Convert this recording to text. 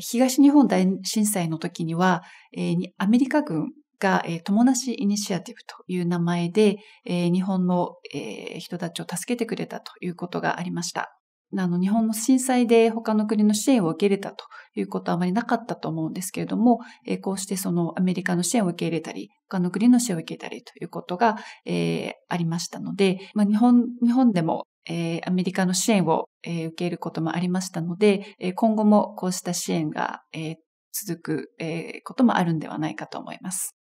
東日本大震災の時には、えー、アメリカ軍が、えー、友なしイニシアティブという名前で、えー、日本の、えー、人たちを助けてくれたということがありました。あの、日本の震災で他の国の支援を受け入れたということはあまりなかったと思うんですけれども、えー、こうしてそのアメリカの支援を受け入れたり、他の国の支援を受けたりということが、えー、ありましたので、まあ、日本、日本でもえー、アメリカの支援を、えー、受けることもありましたので、えー、今後もこうした支援が、えー、続く、えー、こともあるんではないかと思います。